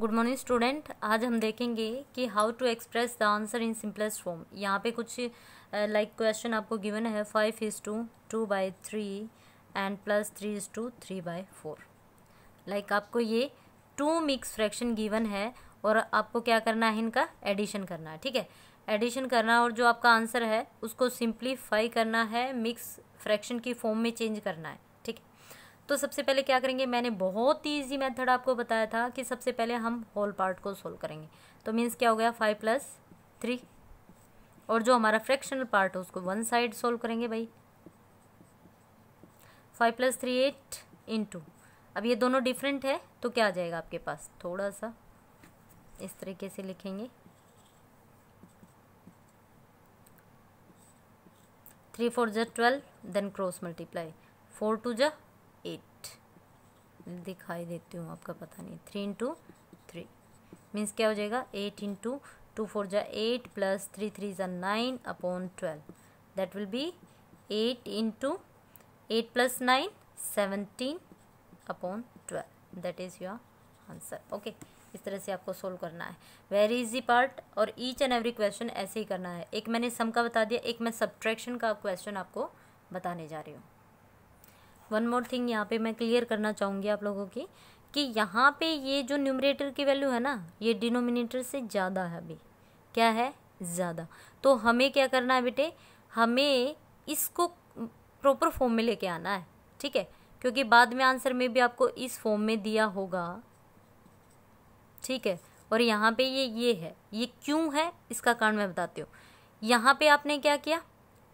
good morning student आज हम देखेंगे कि how to express the answer in simplest form यहाँ पे कुछ लाइक uh, क्वेश्चन like आपको गिवन है five is two two by three and plus three is two three by four like आपको ये टू मिक्स फ्रैक्शन गिवन है और आपको क्या करना है इनका एडिशन करना है ठीक है एडिशन करना और जो आपका आंसर है उसको सिंप्लीफाई करना है मिक्स फ्रैक्शन की फॉर्म में चेंज करना है तो सबसे पहले क्या करेंगे मैंने बहुत ही ईजी मेथड आपको बताया था कि सबसे पहले हम होल पार्ट को सोल्व करेंगे तो मीन्स क्या हो गया फाइव प्लस थ्री और जो हमारा फ्रैक्शनल पार्ट है उसको वन साइड सोल्व करेंगे भाई five plus three eight into अब ये दोनों डिफरेंट है तो क्या आ जाएगा आपके पास थोड़ा सा इस तरीके से लिखेंगे थ्री फोर जा twelve then cross multiply four two जा दिखाई देती हूँ आपका पता नहीं थ्री इंटू थ्री मीन्स क्या हो जाएगा एट इंटू टू फोर जा एट प्लस थ्री थ्री जा nine upon twelve that will be eight into eight plus nine seventeen upon twelve that is your answer okay इस तरह से आपको solve करना है वेरी इजी पार्ट और each and every question ऐसे ही करना है एक मैंने सम का बता दिया एक मैं सब्ट्रैक्शन का क्वेश्चन आपको बताने जा रही हूँ वन मोर थिंग यहाँ पे मैं क्लियर करना चाहूँगी आप लोगों की कि यहाँ पे ये जो न्यूमरेटर की वैल्यू है ना ये डिनोमिनेटर से ज़्यादा है अभी क्या है ज़्यादा तो हमें क्या करना है बेटे हमें इसको प्रॉपर फॉर्म में लेके आना है ठीक है क्योंकि बाद में आंसर में भी आपको इस फॉर्म में दिया होगा ठीक है और यहाँ पे ये ये है ये क्यों है इसका कारण मैं बताती हूँ यहाँ पे आपने क्या किया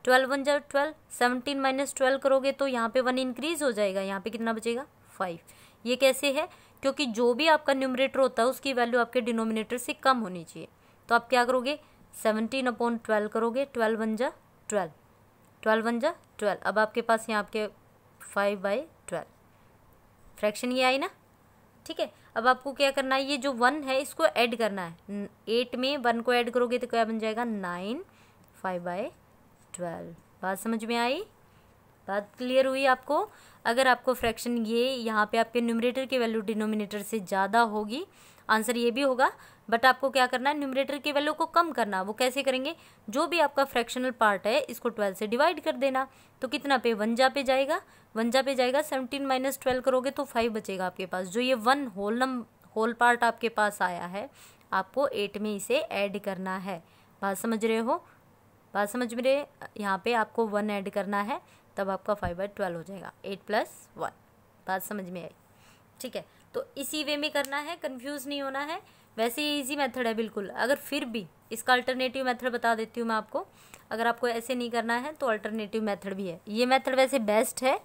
ट्वेल्व वन जब ट्वेल्व सेवनटीन माइनस ट्वेल्व करोगे तो यहाँ पे वन इंक्रीज हो जाएगा यहाँ पे कितना बचेगा फाइव ये कैसे है क्योंकि जो भी आपका न्यूमरेटर होता है उसकी वैल्यू आपके डिनोमिनेटर से कम होनी चाहिए तो आप क्या करोगे सेवनटीन अपॉन ट्वेल्व करोगे ट्वेल्व वन जा ट्वेल्व ट्वेल्व वन जा ट्वेल्व अब आपके पास यहाँ आपके फाइव बाई ट्वेल्व फ्रैक्शन ये आई ना ठीक है अब आपको क्या करना है ये जो वन है इसको ऐड करना है एट में वन को ऐड करोगे तो क्या बन जाएगा नाइन फाइव बाई ट्वेल्व बात समझ में आई बात क्लियर हुई आपको अगर आपको फ्रैक्शन ये यहाँ पे आपके न्यूमरेटर की वैल्यू डिनोमिनेटर से ज़्यादा होगी आंसर ये भी होगा बट आपको क्या करना है न्यूमरेटर की वैल्यू को कम करना वो कैसे करेंगे जो भी आपका फ्रैक्शनल पार्ट है इसको ट्वेल्व से डिवाइड कर देना तो कितना पे वनजा पे जाएगा वनजा पे जाएगा सेवनटीन माइनस ट्वेल्व करोगे तो फाइव बचेगा आपके पास जो ये वन होल नम होल पार्ट आपके पास आया है आपको एट में इसे ऐड करना है बात समझ रहे हो बात समझ रहे यहाँ पे आपको वन ऐड करना है तब आपका फाइव बाई ट्वेल्व हो जाएगा एट प्लस वन बात समझ में आई ठीक है तो इसी वे में करना है कंफ्यूज नहीं होना है वैसे ये ईजी मेथड है बिल्कुल अगर फिर भी इसका अल्टरनेटिव मेथड बता देती हूँ मैं आपको अगर आपको ऐसे नहीं करना है तो अल्टरनेटिव मेथड भी है ये मेथड वैसे बेस्ट है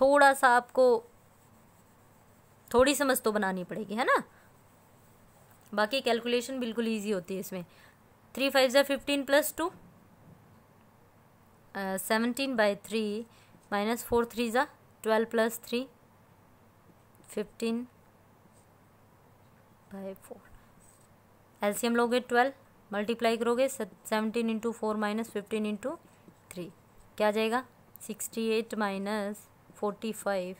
थोड़ा सा आपको थोड़ी समझ तो बनानी पड़ेगी है ना बाकी कैलकुलेशन बिल्कुल ईजी होती है इसमें थ्री फाइव ज़ा fifteen plus two seventeen by three minus four three ज़ा twelve plus three fifteen by four LCM लोगे ट्वेल्व मल्टीप्लाई करोगे seventeen into four minus fifteen into three क्या आ जाएगा sixty eight minus forty five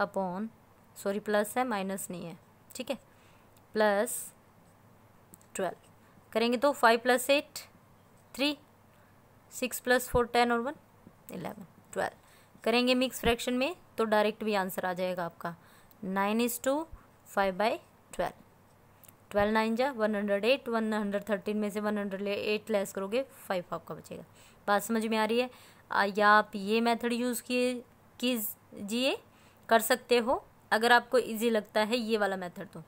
upon sorry plus है minus नहीं है ठीक है प्लस ट्वेल्व करेंगे तो five plus eight three six plus four ten और वन इलेवन ट्वेल्व करेंगे मिक्स फ्रैक्शन में तो डायरेक्ट भी आंसर आ जाएगा आपका nine is two five by twelve twelve nine जा one hundred eight one hundred thirteen में से वन हंड्रेड एट लेस करोगे फाइव आपका बचेगा बात समझ में आ रही है आ, या आप ये मेथड यूज़ किए कीजिए कर सकते हो अगर आपको इजी लगता है ये वाला मेथड तो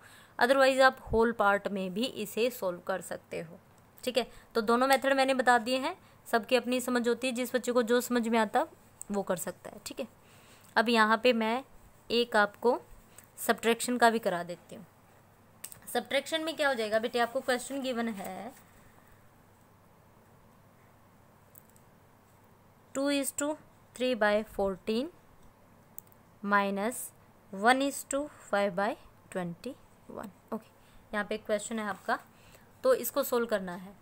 अदरवाइज आप होल पार्ट में भी इसे सॉल्व कर सकते हो ठीक है तो दोनों मेथड मैंने बता दिए हैं सबकी अपनी समझ होती है जिस बच्चे को जो समझ में आता वो कर सकता है ठीक है अब यहाँ पे मैं एक आपको सब्ट्रैक्शन का भी करा देती हूँ सब्ट्रैक्शन में क्या हो जाएगा बेटे आपको क्वेश्चन गिवन है two is two three by fourteen minus one is two five by twenty one okay यहाँ पे एक क्वेश्चन है आपका तो इसको सोल्व करना है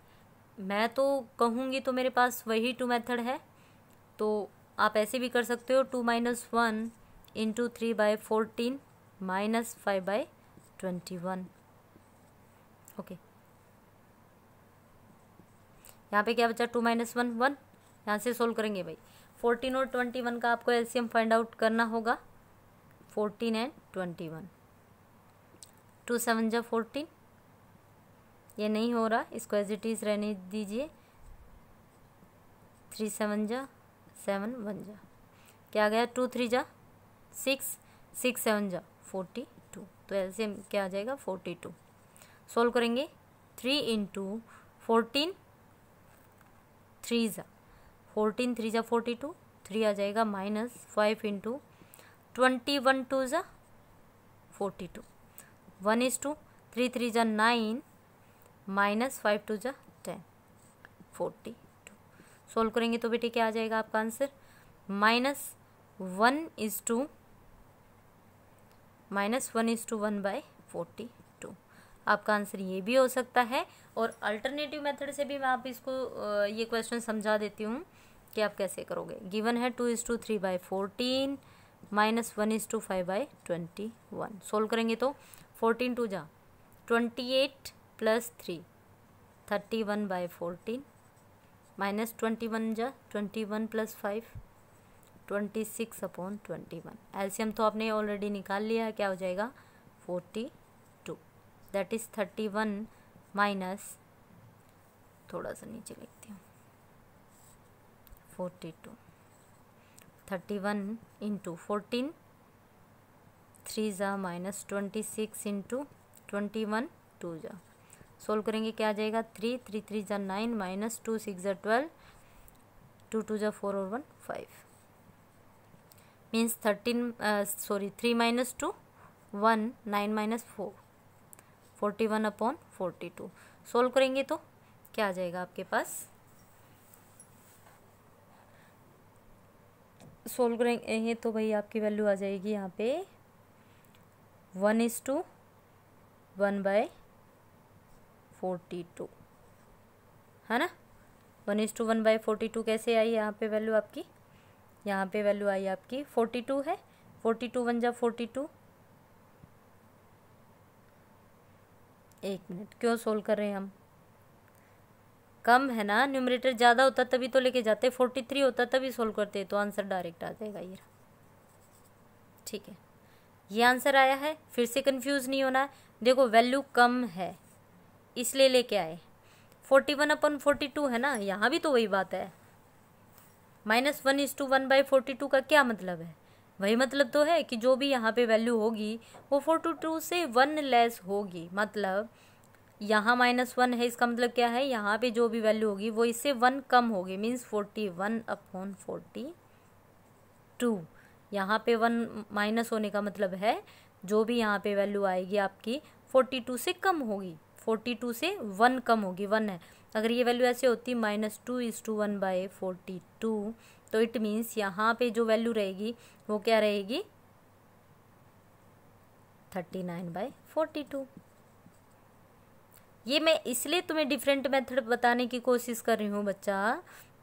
मैं तो कहूँगी तो मेरे पास वही टू मेथड है तो आप ऐसे भी कर सकते हो two minus one into three by fourteen minus five by twenty one okay यहाँ पे क्या बचा टू माइनस वन वन यहाँ से सोल्व करेंगे भाई फोर्टीन और ट्वेंटी वन का आपको एलसीएम फाइंड आउट करना होगा fourteen and twenty one two seven जा फोर्टीन ये नहीं हो रहा इसको एज इट इज़ रहने दीजिए थ्री सेवन जा सेवन वन जा क्या आ गया टू थ्री जा सिक्स सिक्स सेवन जा फोर्टी टू तो ऐसे क्या आ जाएगा फोर्टी टू सोल्व करेंगे थ्री इंटू फोर्टीन थ्री जा फोर्टीन थ्री जा फोर्टी टू थ्री आ जाएगा minus five into twenty one two जा forty two one is two three three जा नाइन माइनस फाइव टू जा टेन फोर्टी टू सोल्व करेंगे तो बेटे क्या आ जाएगा आपका answer minus one is two minus one is two one by forty two आपका आंसर ये भी हो सकता है और अल्टरनेटिव मेथड से भी मैं आप इसको ये क्वेश्चन समझा देती हूँ कि आप कैसे करोगे गिवन है two is two three by fourteen minus one is two five by twenty one solve करेंगे तो फोर्टीन टू जा twenty eight plus three thirty one by fourteen minus twenty one जा twenty one plus five twenty six upon twenty one एल्शियम तो आपने already निकाल लिया है क्या हो जाएगा forty two that is thirty one minus थोड़ा सा नीचे लिखती हूँ forty two thirty one into fourteen three ज़ा minus twenty six into twenty one two ज़ा सोल्व करेंगे क्या आ जाएगा थ्री थ्री थ्री ज़ा नाइन माइनस टू सिक्स ज़ा ट्वेल्व टू टू जो फोर और one five means thirteen sorry three minus two one nine minus four forty one upon forty two solve करेंगे तो क्या आ जाएगा आपके पास सोल्व करेंगे तो भाई आपकी वैल्यू आ जाएगी यहाँ पे one is two one by forty two है ना one is two one by forty two कैसे आई यहाँ पे वैल्यू आपकी यहाँ पे वैल्यू आई आपकी फोर्टी टू है फोर्टी टू वन जा फोर्टी टू एक मिनट क्यों सोल्व कर रहे हैं हम कम है ना न्यूमरेटर ज़्यादा होता तभी तो लेके जाते फोर्टी थ्री होता तभी सोल्व करते तो आंसर डायरेक्ट आ जाएगा ये ठीक है ये आंसर आया है फिर से कंफ्यूज नहीं होना है देखो वैल्यू कम है इसलिए लेके आए forty one upon forty two है ना यहाँ भी तो वही बात है minus one is two one by forty two का क्या मतलब है वही मतलब तो है कि जो भी यहाँ पे वैल्यू होगी वो फोर्टी टू से वन लेस होगी मतलब यहाँ माइनस वन है इसका मतलब क्या है यहाँ पे जो भी वैल्यू होगी वो इससे वन कम होगी means forty one upon forty two यहाँ पे वन माइनस होने का मतलब है जो भी यहाँ पे वैल्यू आएगी आपकी फोर्टी टू से कम होगी फोर्टी टू से वन कम होगी वन है अगर ये वैल्यू ऐसे होती minus two is two one by forty two तो इट मीन्स यहाँ पे जो वैल्यू रहेगी वो क्या रहेगी thirty nine by forty two ये मैं इसलिए तुम्हें डिफरेंट मेथड बताने की कोशिश कर रही हूँ बच्चा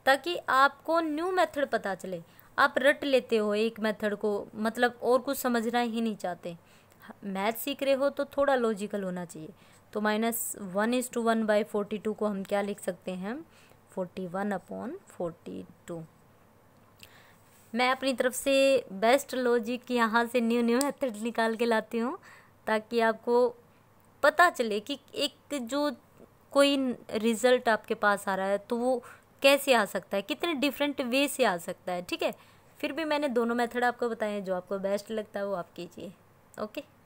ताकि आपको न्यू मेथड पता चले आप रट लेते हो एक मेथड को मतलब और कुछ समझना ही नहीं चाहते मैथ सीख रहे हो तो थोड़ा लॉजिकल होना चाहिए तो minus one is two one by forty two को हम क्या लिख सकते हैं forty one upon forty two मैं अपनी तरफ से बेस्ट लॉजिक यहाँ से न्यू न्यू मेथड निकाल के लाती हूँ ताकि आपको पता चले कि एक जो कोई रिज़ल्ट आपके पास आ रहा है तो वो कैसे आ सकता है कितने डिफरेंट वे से आ सकता है ठीक है फिर भी मैंने दोनों मेथड आपको बताए हैं जो आपको बेस्ट लगता है वो आप कीजिए ओके